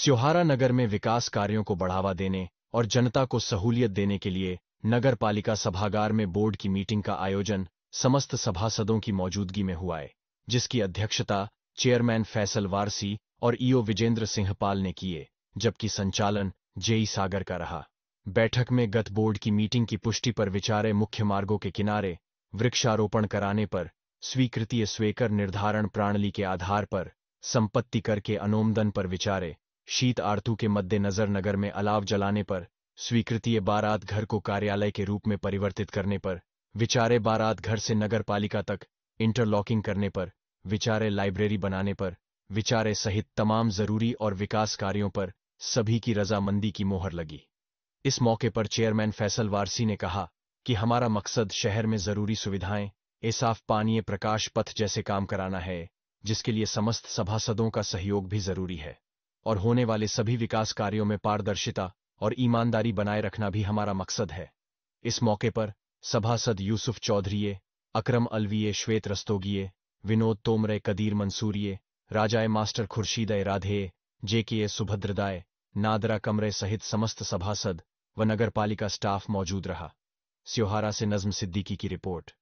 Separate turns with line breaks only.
स्योहारा नगर में विकास कार्यों को बढ़ावा देने और जनता को सहूलियत देने के लिए नगर पालिका सभागार में बोर्ड की मीटिंग का आयोजन समस्त सभासदों की मौजूदगी में हुआ है जिसकी अध्यक्षता चेयरमैन फैसल वारसी और ईओ विजेंद्र सिंह पाल ने किए जबकि संचालन जेई सागर का रहा बैठक में गत बोर्ड की मीटिंग की पुष्टि पर विचारे मुख्य मार्गों के किनारे वृक्षारोपण कराने पर स्वीकृतीय स्वेकर निर्धारण प्रणाली के आधार पर संपत्ति कर के अनुमदन पर विचारे शीत आरतू के मद्देनजर नगर में अलाव जलाने पर स्वीकृतीय बारात घर को कार्यालय के रूप में परिवर्तित करने पर विचारे बारात घर से नगर पालिका तक इंटरलॉकिंग करने पर विचारे लाइब्रेरी बनाने पर विचारे सहित तमाम जरूरी और विकास कार्यों पर सभी की रजामंदी की मोहर लगी इस मौके पर चेयरमैन फैसल वारसी ने कहा कि हमारा मकसद शहर में जरूरी सुविधाएं एसाफ पानीय प्रकाश पथ जैसे काम कराना है जिसके लिए समस्त सभासदों का सहयोग भी जरूरी है और होने वाले सभी विकास कार्यों में पारदर्शिता और ईमानदारी बनाए रखना भी हमारा मकसद है इस मौके पर सभासद यूसुफ चौधरीये अकरम अलवीए श्वेत रस्तोगिए विनोद तोमरे कदीर मंसूरिये राजाए मास्टर खुर्शीदय राधे जेके सुभद्रदाय नादरा कमरे सहित समस्त सभासद व नगरपालिका स्टाफ मौजूद रहा स्योहारा से नज्म सिद्दीकी की रिपोर्ट